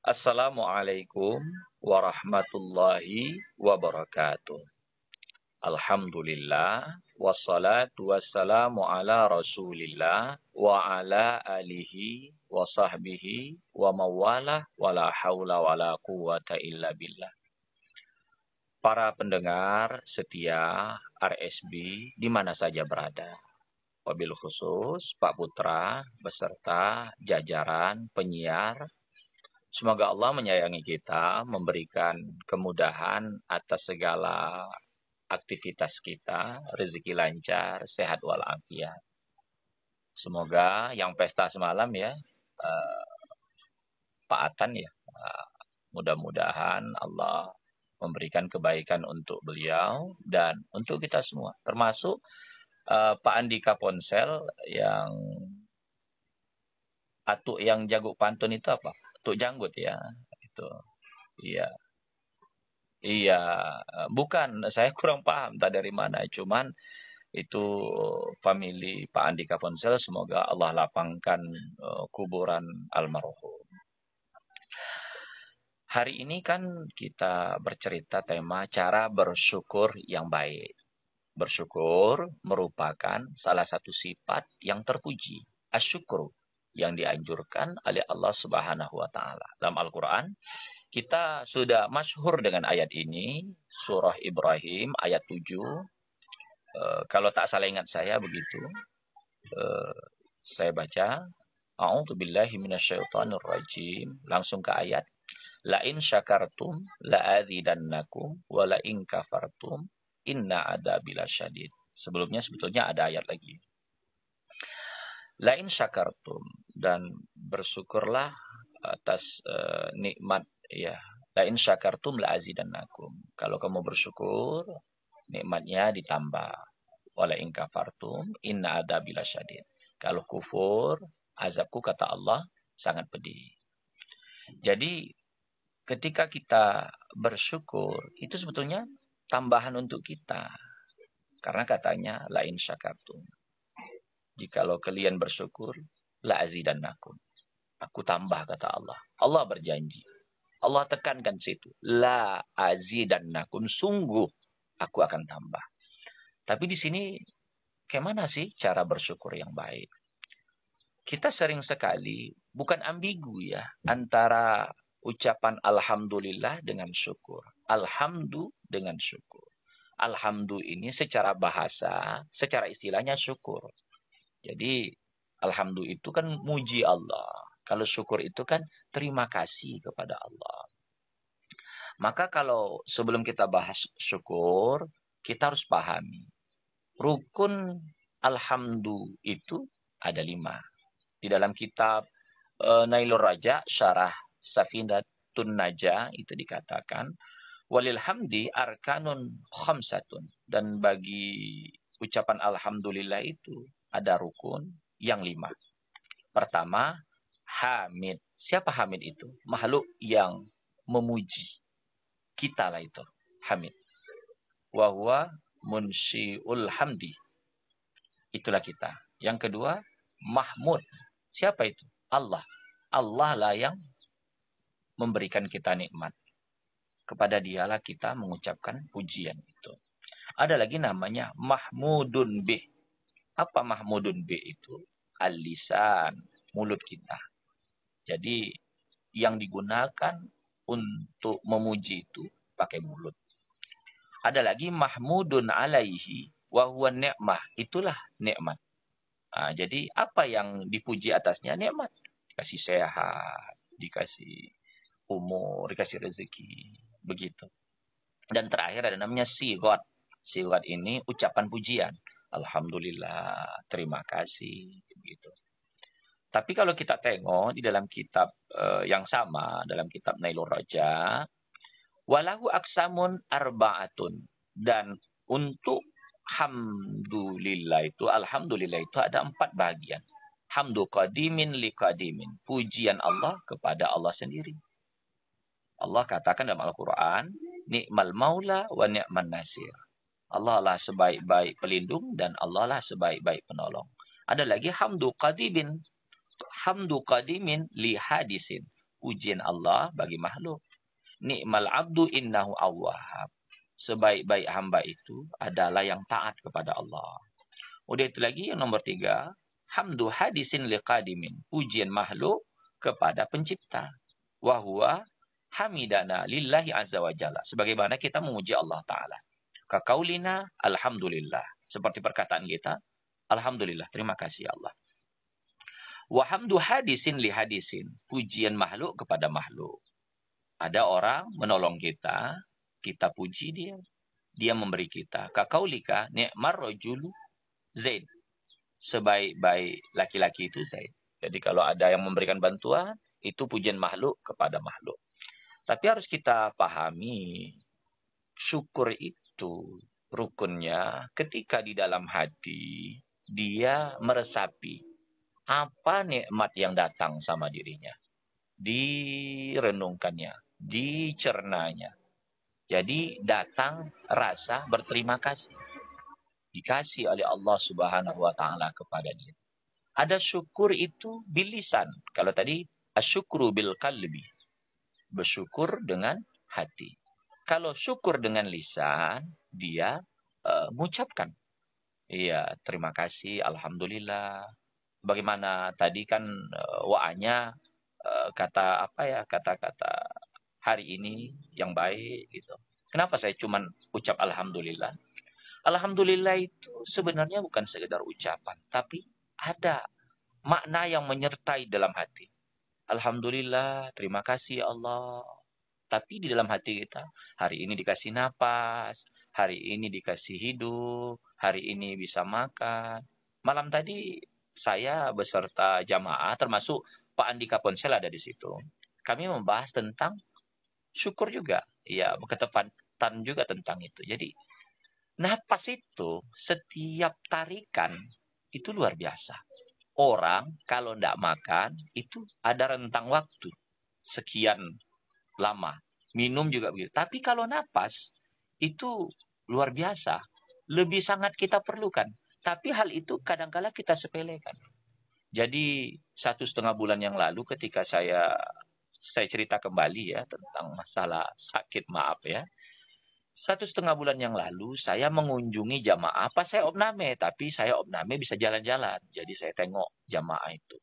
Assalamualaikum warahmatullahi wabarakatuh. Alhamdulillah wassalatu wassalamu ala Rasulillah wa ala alihi wa sahbihi wa mawala wa la haula wa la quwata illa billah. Para pendengar setia RSB di mana saja berada. Wabil khusus Pak Putra beserta jajaran penyiar Semoga Allah menyayangi kita, memberikan kemudahan atas segala aktivitas kita, rezeki lancar, sehat walafiat. Semoga yang pesta semalam ya, uh, eh, Pak Atan ya, eh, mudah-mudahan Allah memberikan kebaikan untuk beliau dan untuk kita semua, termasuk uh, Pak Andika Ponsel yang atuk yang jago pantun itu apa? tuk janggut ya itu iya iya bukan saya kurang paham tak dari mana cuman itu famili Pak Andika Ponsel semoga Allah lapangkan uh, kuburan almarhum Hari ini kan kita bercerita tema cara bersyukur yang baik. Bersyukur merupakan salah satu sifat yang terpuji. Asyukru yang dianjurkan oleh Allah Subhanahu wa taala. Dalam Al-Qur'an kita sudah masyhur dengan ayat ini, surah Ibrahim ayat 7. E, eh, kalau tak salah ingat saya begitu. E, saya baca, A'udzu billahi minasyaitonir rajim. Langsung ke ayat. La in syakartum la aziidannakum wa la in kafartum inna adabil syadid. Sebelumnya sebetulnya ada ayat lagi lain syakartum dan bersyukurlah atas uh, nikmat ya lain syakartum la azidannakum kalau kamu bersyukur nikmatnya ditambah oleh ingkafartum inna adabila syadid kalau kufur azabku kata Allah sangat pedih jadi ketika kita bersyukur itu sebetulnya tambahan untuk kita karena katanya lain syakartum Jikalau kalian bersyukur, la nakun. Aku tambah kata Allah. Allah berjanji. Allah tekankan situ. La dan nakun Sungguh aku akan tambah. Tapi di sini kemana sih cara bersyukur yang baik? Kita sering sekali bukan ambigu ya antara ucapan alhamdulillah dengan syukur. Alhamdu dengan syukur. Alhamdu ini secara bahasa, secara istilahnya syukur. Jadi alhamdulillah itu kan muji Allah. Kalau syukur itu kan terima kasih kepada Allah. Maka kalau sebelum kita bahas syukur, kita harus pahami. Rukun alhamdu itu ada lima. Di dalam kitab e, Nailur Raja, Syarah Tun Naja, itu dikatakan, walilhamdi arkanun khamsatun. Dan bagi ucapan alhamdulillah itu, ada rukun yang lima. Pertama, Hamid. Siapa Hamid itu? Makhluk yang memuji. Kita lah itu. Hamid. Wahwa munsyi'ul hamdi. Itulah kita. Yang kedua, Mahmud. Siapa itu? Allah. Allah lah yang memberikan kita nikmat. Kepada dialah kita mengucapkan pujian itu. Ada lagi namanya Mahmudun bih. Apa mahmudun bi itu? alisan mulut kita. Jadi yang digunakan untuk memuji itu pakai mulut. Ada lagi mahmudun alaihi wa huwa ni'mah. Itulah nikmat. Nah, jadi apa yang dipuji atasnya nikmat. Dikasih sehat, dikasih umur, dikasih rezeki, begitu. Dan terakhir ada namanya sigot. Sigot ini ucapan pujian. Alhamdulillah, terima kasih gitu. Tapi kalau kita tengok di dalam kitab uh, yang sama, dalam kitab Nailur Raja, walahu aksamun arbaatun dan untuk alhamdulillah itu alhamdulillah itu ada empat bagian. Hamdu qadimin li qadimin, pujian Allah kepada Allah sendiri. Allah katakan dalam Al-Qur'an, nikmal maula wa ni'mal nasir Allah lah sebaik-baik pelindung dan Allah lah sebaik-baik penolong. Ada lagi hamdu qadimin. Hamdu qadimin li hadisin. Ujian Allah bagi makhluk. Ni'mal abdu innahu awwahab. Sebaik-baik hamba itu adalah yang taat kepada Allah. Udah itu lagi yang nomor tiga. Hamdu hadisin li qadimin. Ujian makhluk kepada pencipta. Wahuwa hamidana lillahi azza wa jalla. Sebagaimana kita memuji Allah Ta'ala. Kakaulina alhamdulillah. Seperti perkataan kita, alhamdulillah, terima kasih Allah. Wahamdu hadisin li hadisin. Pujian makhluk kepada makhluk. Ada orang menolong kita, kita puji dia. Dia memberi kita. Kakaulika ni'mar rojulu Zaid. Sebaik-baik laki-laki itu Zaid. Jadi kalau ada yang memberikan bantuan, itu pujian makhluk kepada makhluk. Tapi harus kita pahami, syukur itu satu rukunnya ketika di dalam hati dia meresapi apa nikmat yang datang sama dirinya. Direnungkannya, dicernanya. Jadi datang rasa berterima kasih. Dikasih oleh Allah subhanahu wa ta'ala kepada dia. Ada syukur itu bilisan. Kalau tadi, asyukru bil kalbi. Bersyukur dengan hati. Kalau syukur dengan lisan, dia uh, mengucapkan. Iya, terima kasih, alhamdulillah. Bagaimana tadi kan uh, waanya uh, kata apa ya, kata-kata hari ini yang baik gitu. Kenapa saya cuma ucap alhamdulillah? Alhamdulillah itu sebenarnya bukan sekedar ucapan, tapi ada makna yang menyertai dalam hati. Alhamdulillah, terima kasih ya Allah tapi di dalam hati kita hari ini dikasih nafas hari ini dikasih hidup, hari ini bisa makan. Malam tadi saya beserta jamaah termasuk Pak Andika Ponsel ada di situ. Kami membahas tentang syukur juga, ya ketepatan juga tentang itu. Jadi nafas itu setiap tarikan itu luar biasa. Orang kalau tidak makan itu ada rentang waktu sekian lama. Minum juga begitu. Tapi kalau napas itu luar biasa. Lebih sangat kita perlukan. Tapi hal itu kadangkala kita sepelekan. Jadi satu setengah bulan yang lalu ketika saya saya cerita kembali ya tentang masalah sakit maaf ya. Satu setengah bulan yang lalu saya mengunjungi jamaah. Apa saya opname? Tapi saya opname bisa jalan-jalan. Jadi saya tengok jamaah itu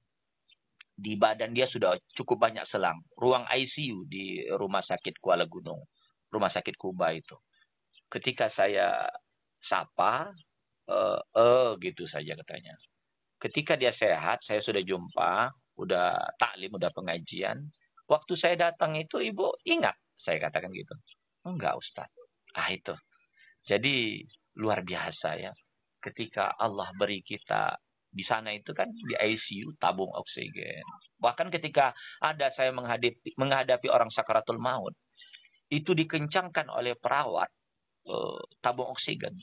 di badan dia sudah cukup banyak selang. Ruang ICU di rumah sakit Kuala Gunung, rumah sakit Kuba itu. Ketika saya sapa, eh, eh gitu saja katanya. Ketika dia sehat, saya sudah jumpa, udah taklim, udah pengajian. Waktu saya datang itu ibu ingat, saya katakan gitu. Enggak Ustaz. Ah itu. Jadi luar biasa ya. Ketika Allah beri kita di sana itu kan di ICU tabung oksigen. Bahkan ketika ada saya menghadapi, menghadapi orang sakaratul maut, itu dikencangkan oleh perawat eh, tabung oksigen.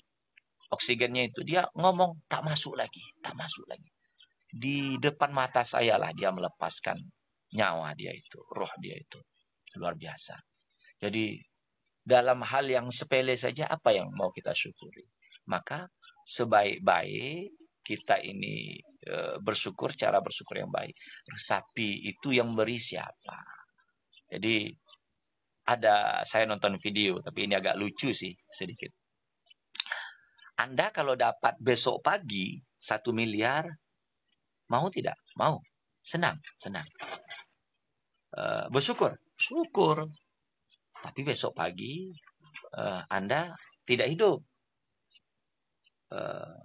Oksigennya itu dia ngomong tak masuk lagi, tak masuk lagi. Di depan mata saya lah dia melepaskan nyawa dia itu, roh dia itu. Luar biasa. Jadi dalam hal yang sepele saja apa yang mau kita syukuri. Maka sebaik-baik kita ini e, bersyukur cara bersyukur yang baik. Resapi itu yang beri siapa? Jadi ada saya nonton video tapi ini agak lucu sih sedikit. Anda kalau dapat besok pagi satu miliar mau tidak? Mau. Senang, senang. E, bersyukur, syukur. Tapi besok pagi e, Anda tidak hidup e,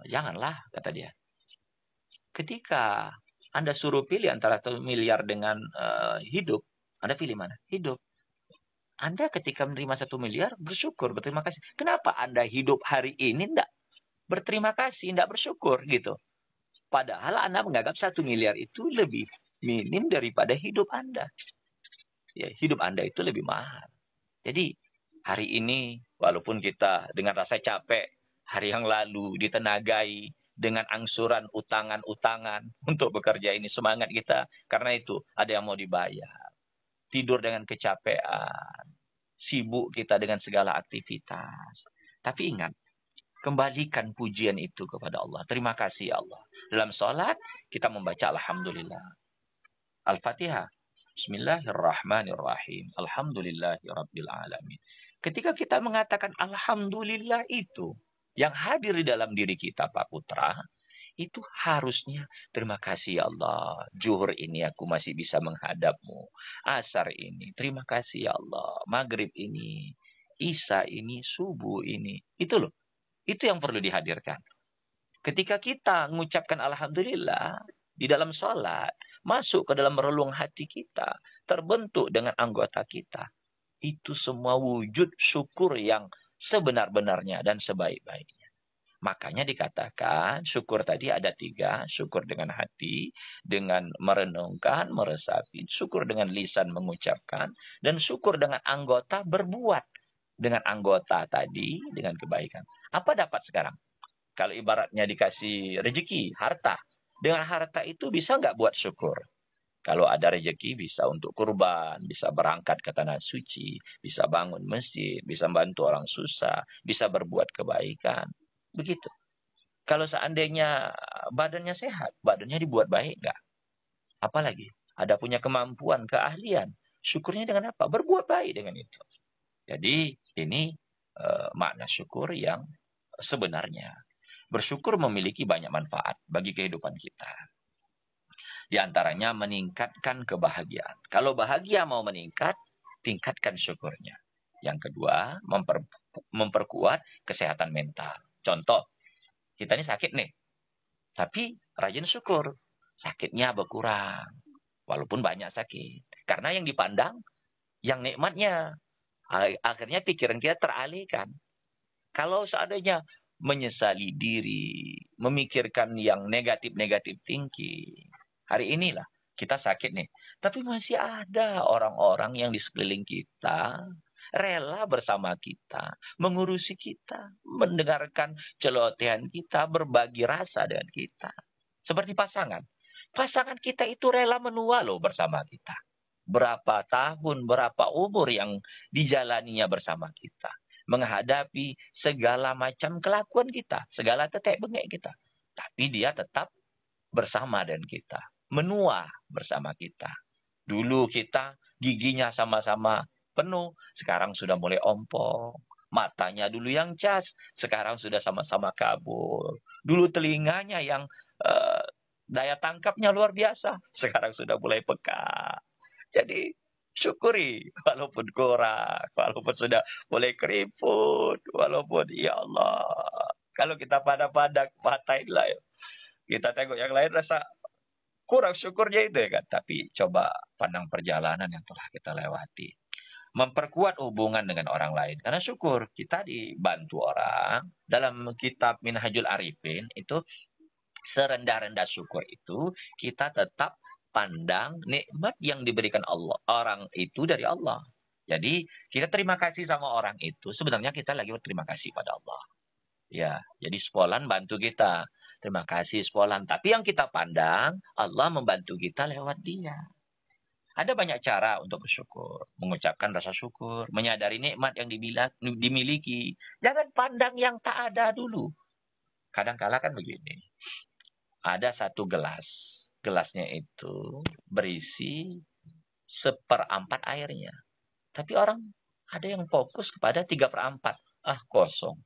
janganlah kata dia. Ketika Anda suruh pilih antara satu miliar dengan e, hidup, Anda pilih mana? Hidup. Anda ketika menerima satu miliar bersyukur, berterima kasih. Kenapa Anda hidup hari ini tidak berterima kasih, tidak bersyukur gitu? Padahal Anda menganggap satu miliar itu lebih minim daripada hidup Anda. Ya, hidup Anda itu lebih mahal. Jadi hari ini walaupun kita dengan rasa capek hari yang lalu ditenagai dengan angsuran utangan-utangan untuk bekerja ini semangat kita karena itu ada yang mau dibayar tidur dengan kecapean sibuk kita dengan segala aktivitas tapi ingat kembalikan pujian itu kepada Allah terima kasih ya Allah dalam sholat kita membaca alhamdulillah Al-Fatihah Bismillahirrahmanirrahim Alhamdulillahirabbil alamin ketika kita mengatakan alhamdulillah itu yang hadir di dalam diri kita Pak Putra itu harusnya terima kasih ya Allah. juhur ini aku masih bisa menghadapmu. Asar ini terima kasih ya Allah. Maghrib ini, Isa ini, subuh ini. Itu loh. Itu yang perlu dihadirkan. Ketika kita mengucapkan Alhamdulillah di dalam sholat, masuk ke dalam relung hati kita, terbentuk dengan anggota kita. Itu semua wujud syukur yang sebenar-benarnya dan sebaik-baiknya. Makanya dikatakan syukur tadi ada tiga. Syukur dengan hati, dengan merenungkan, meresapi. Syukur dengan lisan mengucapkan. Dan syukur dengan anggota berbuat. Dengan anggota tadi, dengan kebaikan. Apa dapat sekarang? Kalau ibaratnya dikasih rezeki, harta. Dengan harta itu bisa nggak buat syukur? Kalau ada rezeki bisa untuk kurban, bisa berangkat ke tanah suci, bisa bangun masjid, bisa bantu orang susah, bisa berbuat kebaikan. Begitu. Kalau seandainya badannya sehat, badannya dibuat baik enggak? Apalagi ada punya kemampuan, keahlian. Syukurnya dengan apa? Berbuat baik dengan itu. Jadi ini e, makna syukur yang sebenarnya. Bersyukur memiliki banyak manfaat bagi kehidupan kita. Di antaranya meningkatkan kebahagiaan. Kalau bahagia mau meningkat, tingkatkan syukurnya. Yang kedua, memper, memperkuat kesehatan mental. Contoh, kita ini sakit nih. Tapi rajin syukur. Sakitnya berkurang. Walaupun banyak sakit. Karena yang dipandang, yang nikmatnya. Akhirnya pikiran kita teralihkan. Kalau seandainya menyesali diri, memikirkan yang negatif-negatif thinking, Hari inilah kita sakit nih. Tapi masih ada orang-orang yang di sekeliling kita rela bersama kita, mengurusi kita, mendengarkan celotehan kita, berbagi rasa dengan kita. Seperti pasangan. Pasangan kita itu rela menua loh bersama kita. Berapa tahun, berapa umur yang dijalaninya bersama kita. Menghadapi segala macam kelakuan kita, segala tetek bengek kita. Tapi dia tetap bersama dengan kita menua bersama kita. Dulu kita giginya sama-sama penuh, sekarang sudah mulai ompong. Matanya dulu yang cas, sekarang sudah sama-sama kabur. Dulu telinganya yang eh, daya tangkapnya luar biasa, sekarang sudah mulai peka. Jadi syukuri walaupun kurang, walaupun sudah mulai keriput, walaupun ya Allah. Kalau kita pada-pada patahin lah ya. Kita tengok yang lain rasa kurang oh, syukurnya itu ya kan. Tapi coba pandang perjalanan yang telah kita lewati. Memperkuat hubungan dengan orang lain. Karena syukur kita dibantu orang. Dalam kitab Minhajul Arifin itu serendah-rendah syukur itu kita tetap pandang nikmat yang diberikan Allah orang itu dari Allah. Jadi kita terima kasih sama orang itu sebenarnya kita lagi berterima kasih pada Allah. Ya, jadi sekolah bantu kita Terima kasih sekolah. Tapi yang kita pandang, Allah membantu kita lewat dia. Ada banyak cara untuk bersyukur. Mengucapkan rasa syukur. Menyadari nikmat yang dimiliki. Jangan pandang yang tak ada dulu. Kadang-kala kan begini. Ada satu gelas. Gelasnya itu berisi seperempat airnya. Tapi orang ada yang fokus kepada tiga perempat. Ah kosong.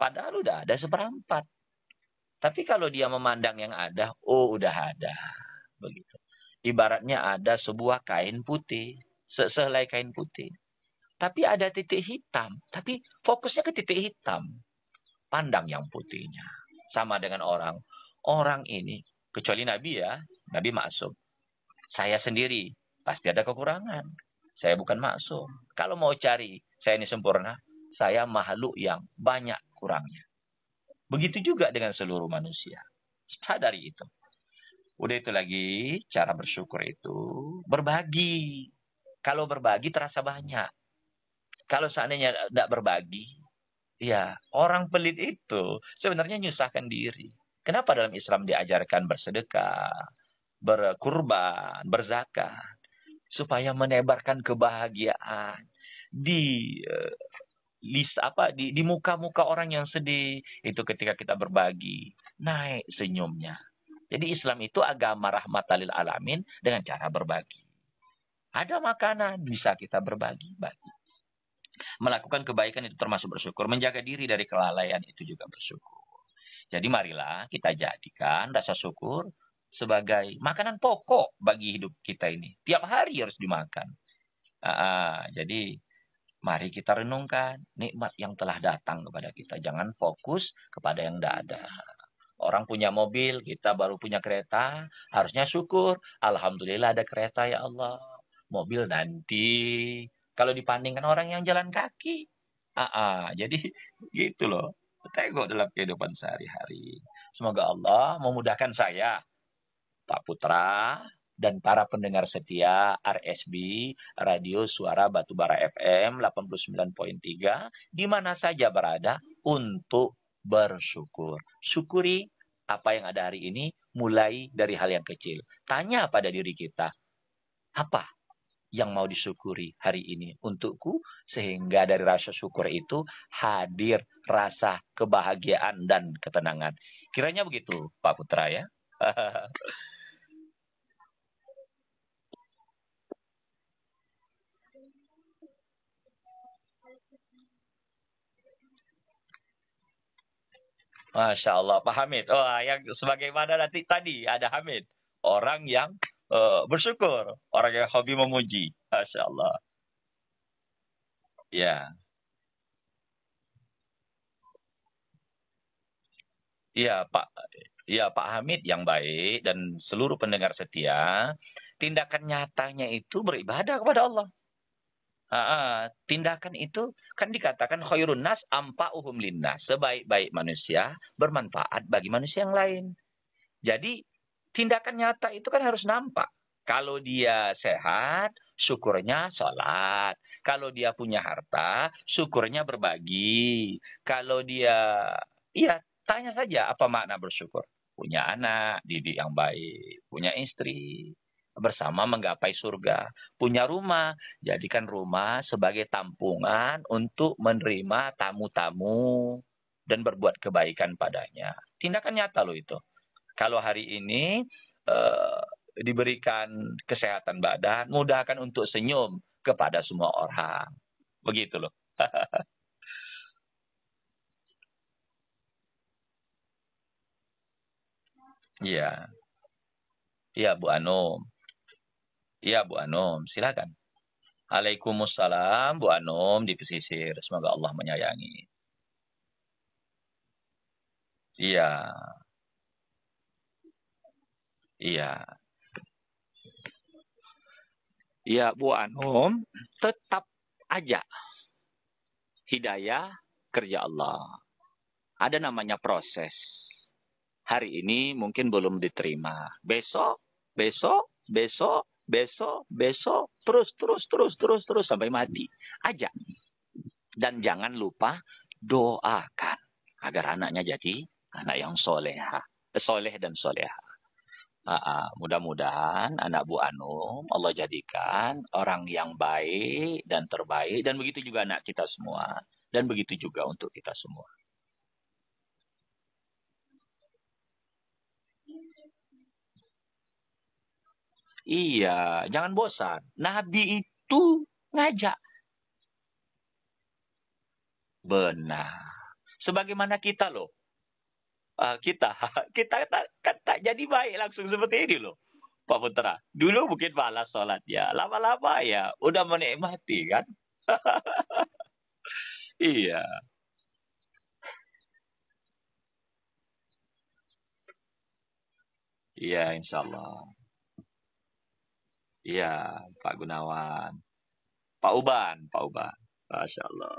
Padahal udah ada seperempat. Tapi kalau dia memandang yang ada, oh udah ada. Begitu. Ibaratnya ada sebuah kain putih, sehelai kain putih. Tapi ada titik hitam, tapi fokusnya ke titik hitam. Pandang yang putihnya. Sama dengan orang. Orang ini, kecuali Nabi ya, Nabi maksum. Saya sendiri pasti ada kekurangan. Saya bukan maksum. Kalau mau cari saya ini sempurna, saya makhluk yang banyak kurangnya. Begitu juga dengan seluruh manusia. Sadari itu. Udah itu lagi, cara bersyukur itu berbagi. Kalau berbagi terasa banyak. Kalau seandainya tidak berbagi, ya orang pelit itu sebenarnya nyusahkan diri. Kenapa dalam Islam diajarkan bersedekah, berkurban, berzakat? Supaya menebarkan kebahagiaan di eh, list apa di di muka-muka orang yang sedih itu ketika kita berbagi naik senyumnya. Jadi Islam itu agama rahmat rahmatalil alamin dengan cara berbagi. Ada makanan bisa kita berbagi bagi. Melakukan kebaikan itu termasuk bersyukur. Menjaga diri dari kelalaian itu juga bersyukur. Jadi marilah kita jadikan rasa syukur sebagai makanan pokok bagi hidup kita ini. Tiap hari harus dimakan. Uh, jadi Mari kita renungkan nikmat yang telah datang kepada kita. Jangan fokus kepada yang tidak ada. Orang punya mobil, kita baru punya kereta. Harusnya syukur. Alhamdulillah ada kereta ya Allah. Mobil nanti. Kalau dipandingkan orang yang jalan kaki. Ah, Jadi gitu loh. Tengok dalam kehidupan sehari-hari. Semoga Allah memudahkan saya. Pak Putra, dan para pendengar setia RSB Radio Suara Batubara FM 89.3 di mana saja berada untuk bersyukur. Syukuri apa yang ada hari ini mulai dari hal yang kecil. Tanya pada diri kita, apa yang mau disyukuri hari ini untukku sehingga dari rasa syukur itu hadir rasa kebahagiaan dan ketenangan. Kiranya begitu Pak Putra ya. Masya Allah, Pak Hamid. Wah, oh, yang sebagaimana nanti tadi ada Hamid. Orang yang uh, bersyukur. Orang yang hobi memuji. Masya Allah. Ya. Ya, Pak. Ya, Pak Hamid yang baik dan seluruh pendengar setia. Tindakan nyatanya itu beribadah kepada Allah tindakan itu kan dikatakan khairun nas ampa uhum linda sebaik-baik manusia bermanfaat bagi manusia yang lain. Jadi tindakan nyata itu kan harus nampak. Kalau dia sehat, syukurnya sholat. Kalau dia punya harta, syukurnya berbagi. Kalau dia, iya tanya saja apa makna bersyukur. Punya anak, didik yang baik, punya istri, bersama menggapai surga. Punya rumah, jadikan rumah sebagai tampungan untuk menerima tamu-tamu dan berbuat kebaikan padanya. Tindakan nyata loh itu. Kalau hari ini eh, diberikan kesehatan badan, mudahkan untuk senyum kepada semua orang. Begitu loh. Iya. Iya, Bu Anum. Iya Bu Anum, silakan. Assalamualaikum Bu Anum di pesisir. Semoga Allah menyayangi. Iya. Iya. iya Bu Anum, tetap aja hidayah kerja Allah. Ada namanya proses. Hari ini mungkin belum diterima. Besok, besok, besok besok, besok, terus, terus, terus, terus, terus sampai mati. Aja. Dan jangan lupa doakan agar anaknya jadi anak yang soleha, eh, soleh dan soleha. Uh, mudah-mudahan anak Bu Anum Allah jadikan orang yang baik dan terbaik dan begitu juga anak kita semua dan begitu juga untuk kita semua. Iya, jangan bosan. Nabi itu ngajak. Benar. Sebagaimana kita loh. Uh, kita kita kan tak, kan tak jadi baik langsung seperti ini loh. Pak Putra. Dulu mungkin balas sholat ya. Lama-lama ya udah menikmati kan. iya. Iya insya Allah. Iya, Pak Gunawan. Pak Uban, Pak Uban. Masya Allah.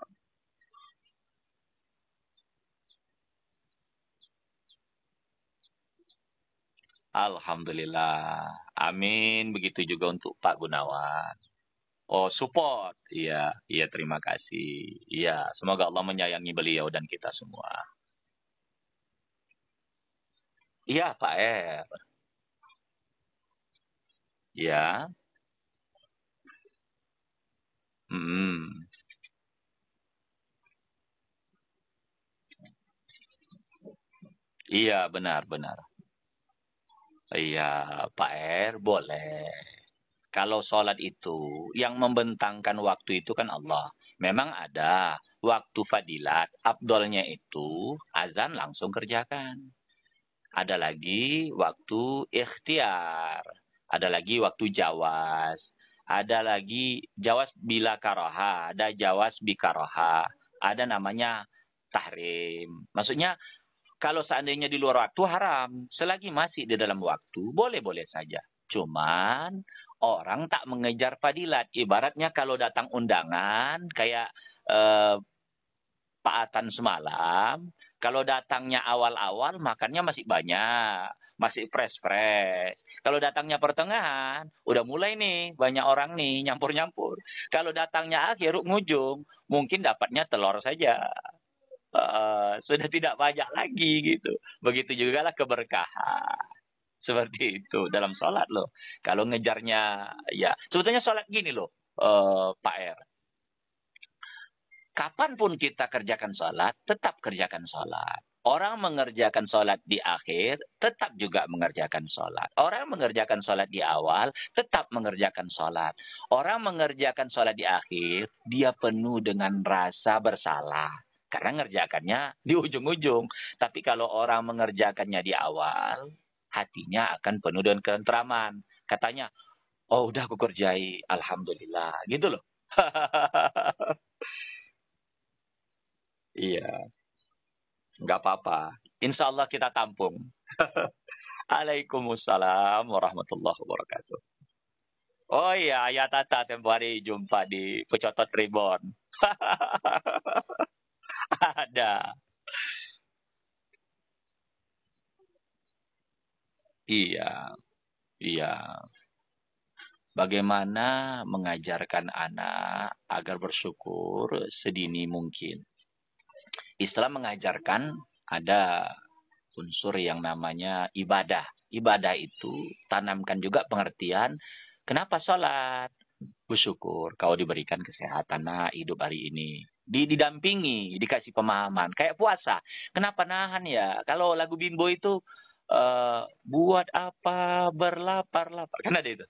Alhamdulillah. Amin. Begitu juga untuk Pak Gunawan. Oh, support. Iya, iya terima kasih. Iya, semoga Allah menyayangi beliau dan kita semua. Iya, Pak R. Ya. hmm, Iya, benar benar. Iya, Pak R, er, boleh. Kalau sholat itu, yang membentangkan waktu itu kan Allah. Memang ada waktu fadilat, abdolnya itu azan langsung kerjakan. Ada lagi waktu ikhtiar ada lagi waktu jawas, ada lagi jawas bila karoha, ada jawas bikaroha, ada namanya tahrim. Maksudnya kalau seandainya di luar waktu haram, selagi masih di dalam waktu boleh-boleh saja. Cuman orang tak mengejar fadilat. Ibaratnya kalau datang undangan kayak eh, paatan semalam, kalau datangnya awal-awal makannya masih banyak, masih fresh-fresh. Kalau datangnya pertengahan, udah mulai nih banyak orang nih nyampur-nyampur. Kalau datangnya akhir ujung-ujung mungkin dapatnya telur saja. Uh, sudah tidak banyak lagi gitu. Begitu juga lah keberkahan. Seperti itu dalam sholat loh. Kalau ngejarnya ya sebetulnya sholat gini loh uh, Pak R kapanpun kita kerjakan sholat, tetap kerjakan sholat. Orang mengerjakan sholat di akhir, tetap juga mengerjakan sholat. Orang mengerjakan sholat di awal, tetap mengerjakan sholat. Orang mengerjakan sholat di akhir, dia penuh dengan rasa bersalah. Karena ngerjakannya di ujung-ujung. Tapi kalau orang mengerjakannya di awal, hatinya akan penuh dengan kenteraman. Katanya, oh udah aku kerjai, Alhamdulillah. Gitu loh. Iya. Enggak apa-apa. Insya Allah kita tampung. Alaikumussalam warahmatullahi wabarakatuh. Oh iya, ya Tata tempoh hari jumpa di Pecotot Reborn. Ada. Iya, iya. Bagaimana mengajarkan anak agar bersyukur sedini mungkin. Islam mengajarkan ada unsur yang namanya ibadah. Ibadah itu tanamkan juga pengertian kenapa sholat. Bersyukur kau diberikan kesehatan nah hidup hari ini. Didampingi, dikasih pemahaman. Kayak puasa. Kenapa nahan ya? Kalau lagu bimbo itu uh, buat apa berlapar-lapar. Kan ada itu.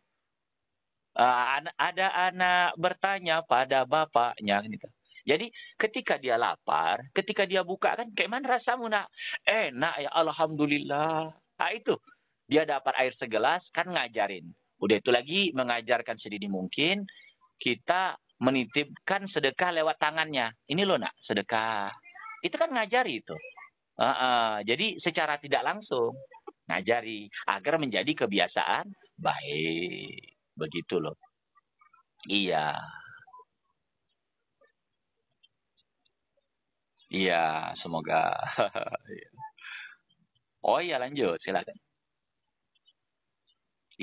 Uh, ada anak bertanya pada bapaknya gitu jadi ketika dia lapar, ketika dia buka kan kayak mana rasamu nak? Enak ya alhamdulillah. Nah, itu. Dia dapat air segelas kan ngajarin. Udah itu lagi mengajarkan sedini mungkin kita menitipkan sedekah lewat tangannya. Ini loh nak, sedekah. Itu kan ngajari itu. Uh, uh, jadi secara tidak langsung ngajari agar menjadi kebiasaan baik. Begitu loh. Iya. Iya, semoga. oh iya lanjut, silakan.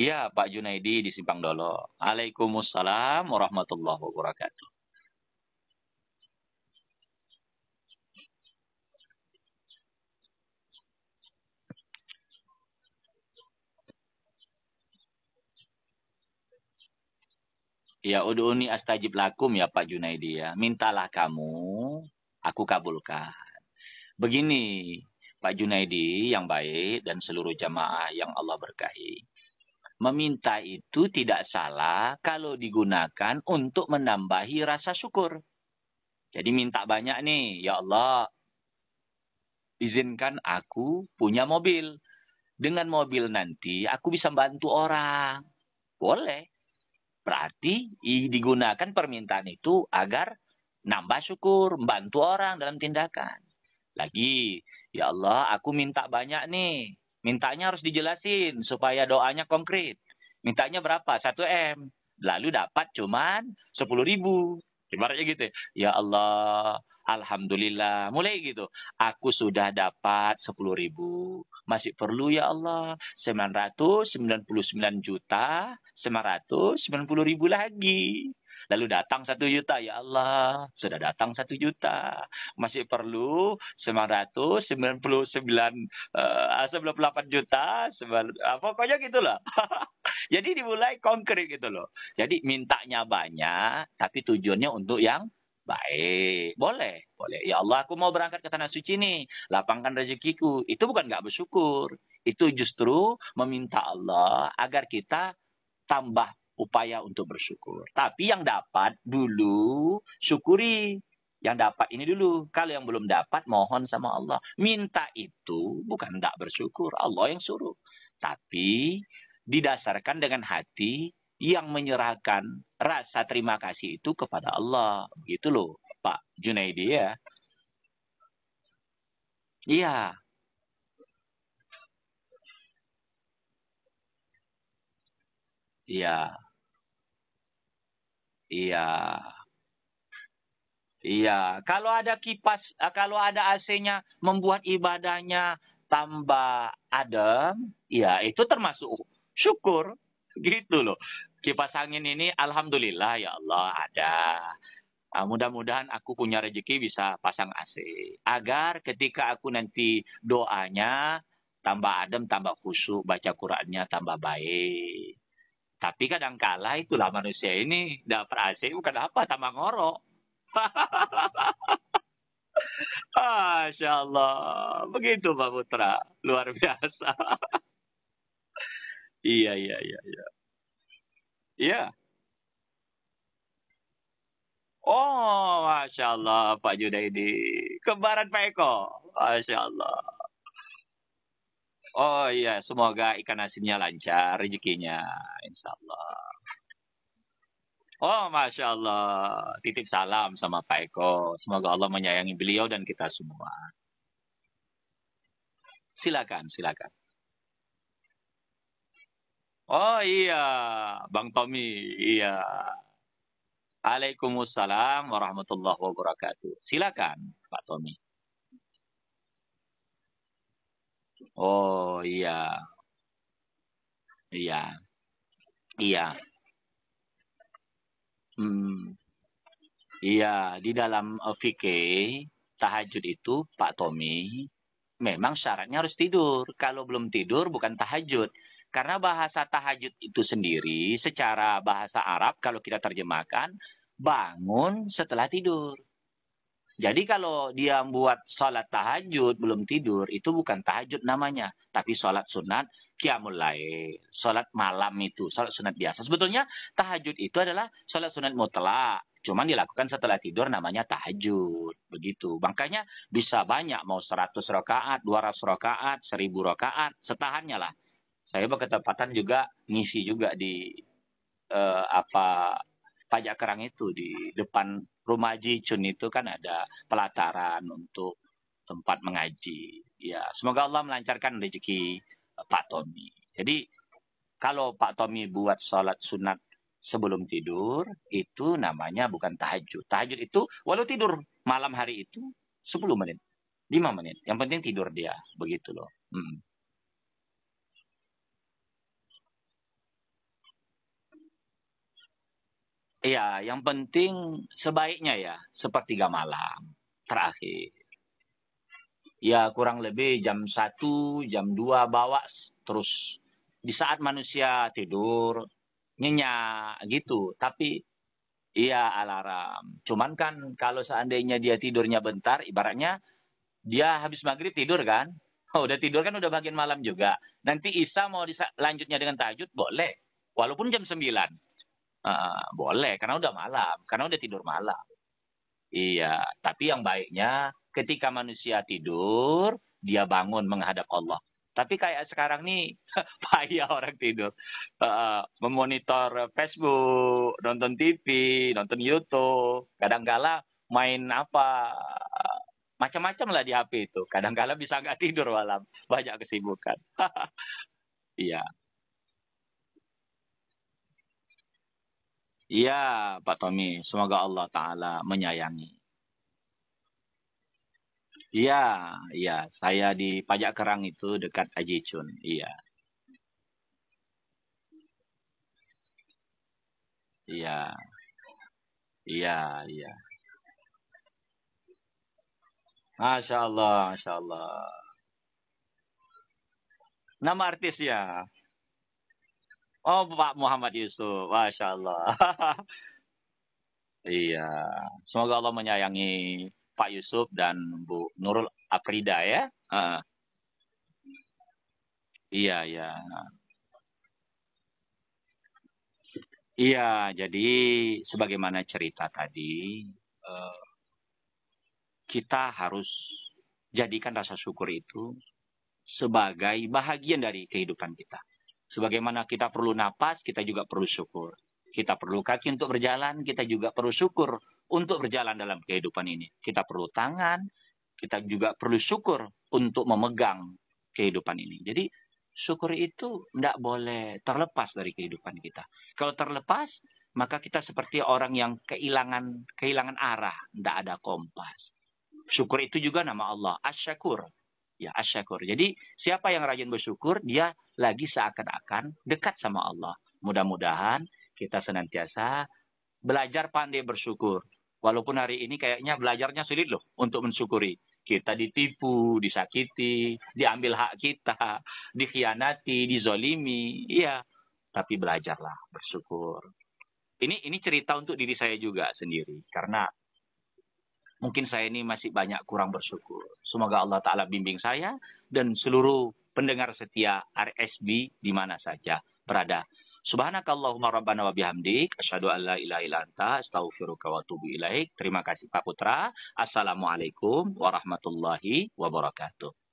Iya, Pak Junaidi di Simpang Dolo. Waalaikumsalam warahmatullahi wabarakatuh. Ya, udu'uni astajib lakum ya Pak Junaidi ya. Mintalah kamu aku kabulkan. Begini, Pak Junaidi yang baik dan seluruh jamaah yang Allah berkahi. Meminta itu tidak salah kalau digunakan untuk menambahi rasa syukur. Jadi minta banyak nih, ya Allah, izinkan aku punya mobil. Dengan mobil nanti aku bisa bantu orang. Boleh. Berarti digunakan permintaan itu agar nambah syukur, bantu orang dalam tindakan. Lagi, ya Allah, aku minta banyak nih. Mintanya harus dijelasin supaya doanya konkret. Mintanya berapa? 1 M. Lalu dapat cuman 10 ribu. Ibaratnya gitu. Ya Allah, Alhamdulillah. Mulai gitu. Aku sudah dapat 10 ribu. Masih perlu ya Allah. 999 juta 990 ribu lagi. Lalu datang satu juta, ya Allah, sudah datang satu juta. Masih perlu 999 uh, 98 juta, 9, uh, ah, pokoknya gitulah. Jadi dimulai konkret gitu loh. Jadi mintanya banyak, tapi tujuannya untuk yang baik. Boleh, boleh. Ya Allah, aku mau berangkat ke tanah suci nih. Lapangkan rezekiku. Itu bukan nggak bersyukur. Itu justru meminta Allah agar kita tambah upaya untuk bersyukur. Tapi yang dapat dulu syukuri. Yang dapat ini dulu. Kalau yang belum dapat mohon sama Allah. Minta itu bukan tidak bersyukur. Allah yang suruh. Tapi didasarkan dengan hati yang menyerahkan rasa terima kasih itu kepada Allah. Begitu loh Pak Junaidi ya. Iya. Iya. Iya. Iya, kalau ada kipas, eh, kalau ada AC-nya membuat ibadahnya tambah adem, ya itu termasuk syukur. Gitu loh. Kipas angin ini alhamdulillah ya Allah ada. Nah, mudah-mudahan aku punya rezeki bisa pasang AC agar ketika aku nanti doanya tambah adem, tambah khusyuk, baca Qur'annya tambah baik. Tapi kadang kala itulah manusia ini dapat AC bukan apa tambah ngorok. Masya Allah. Begitu Pak Putra. Luar biasa. iya, iya, iya, iya. Iya. Oh, Masya Allah Pak Junaidi. Kembaran Pak Eko. Masya Allah. Oh iya, semoga ikan asinnya lancar, rezekinya, insya Allah. Oh, masya Allah, titip salam sama Pak Eko. Semoga Allah menyayangi beliau dan kita semua. Silakan, silakan. Oh iya, Bang Tommy, iya. Assalamualaikum warahmatullahi wabarakatuh. Silakan, Pak Tommy. Oh iya. Iya. Iya. Hmm. Iya, di dalam fikih eh, tahajud itu Pak Tommy memang syaratnya harus tidur. Kalau belum tidur bukan tahajud. Karena bahasa tahajud itu sendiri secara bahasa Arab kalau kita terjemahkan bangun setelah tidur. Jadi kalau dia buat sholat tahajud belum tidur itu bukan tahajud namanya, tapi sholat sunat qiyamul mulai sholat malam itu, sholat sunat biasa. Sebetulnya tahajud itu adalah sholat sunat mutlak, cuman dilakukan setelah tidur namanya tahajud. Begitu. Makanya bisa banyak mau 100 rakaat, 200 rakaat, 1000 rakaat, setahannya lah. Saya berketepatan juga ngisi juga di uh, apa pajak kerang itu di depan rumah Jicun itu kan ada pelataran untuk tempat mengaji. Ya, semoga Allah melancarkan rezeki eh, Pak Tommy. Jadi kalau Pak Tommy buat sholat sunat sebelum tidur itu namanya bukan tahajud. Tahajud itu walau tidur malam hari itu 10 menit, 5 menit. Yang penting tidur dia, begitu loh. Hmm. Iya, yang penting sebaiknya ya sepertiga malam terakhir. Ya kurang lebih jam satu, jam dua bawa terus. Di saat manusia tidur, nyenyak gitu. Tapi iya alarm. Cuman kan kalau seandainya dia tidurnya bentar, ibaratnya dia habis maghrib tidur kan. Oh, udah tidur kan udah bagian malam juga. Nanti Isa mau lanjutnya dengan tajud, boleh. Walaupun jam sembilan. Uh, boleh, karena udah malam, karena udah tidur malam. Iya, tapi yang baiknya ketika manusia tidur, dia bangun menghadap Allah. Tapi kayak sekarang nih, payah orang tidur. Uh, memonitor Facebook, nonton TV, nonton YouTube. Kadang-kala main apa, macam-macam lah di HP itu. Kadang-kala bisa nggak tidur malam, banyak kesibukan. Iya. Iya Pak Tommy, semoga Allah Ta'ala menyayangi. Iya, iya. Saya di Pajak Kerang itu dekat Aji Chun. Iya. Iya. Iya, iya. Masya Allah, Masya Allah. Nama artis ya. Oh, Pak Muhammad Yusuf. Masya Allah. iya. Semoga Allah menyayangi Pak Yusuf dan Bu Nurul Aprida ya. Uh. Iya, iya. Iya, jadi sebagaimana cerita tadi, uh, kita harus jadikan rasa syukur itu sebagai bahagian dari kehidupan kita. Sebagaimana kita perlu napas, kita juga perlu syukur. Kita perlu kaki untuk berjalan, kita juga perlu syukur untuk berjalan dalam kehidupan ini. Kita perlu tangan, kita juga perlu syukur untuk memegang kehidupan ini. Jadi syukur itu tidak boleh terlepas dari kehidupan kita. Kalau terlepas, maka kita seperti orang yang kehilangan kehilangan arah, tidak ada kompas. Syukur itu juga nama Allah, asyakur. As ya asyakur. Jadi siapa yang rajin bersyukur, dia lagi seakan-akan dekat sama Allah. Mudah-mudahan kita senantiasa belajar pandai bersyukur. Walaupun hari ini kayaknya belajarnya sulit loh untuk mensyukuri. Kita ditipu, disakiti, diambil hak kita, dikhianati, dizolimi. Iya, tapi belajarlah bersyukur. Ini ini cerita untuk diri saya juga sendiri karena mungkin saya ini masih banyak kurang bersyukur. Semoga Allah Ta'ala bimbing saya dan seluruh pendengar setia RSB di mana saja berada. Subhanakallahumma rabbana wa bihamdik. Asyadu an la ilaha ila anta. Astaghfiruka wa ilaih Terima kasih Pak Putra. Assalamualaikum warahmatullahi wabarakatuh.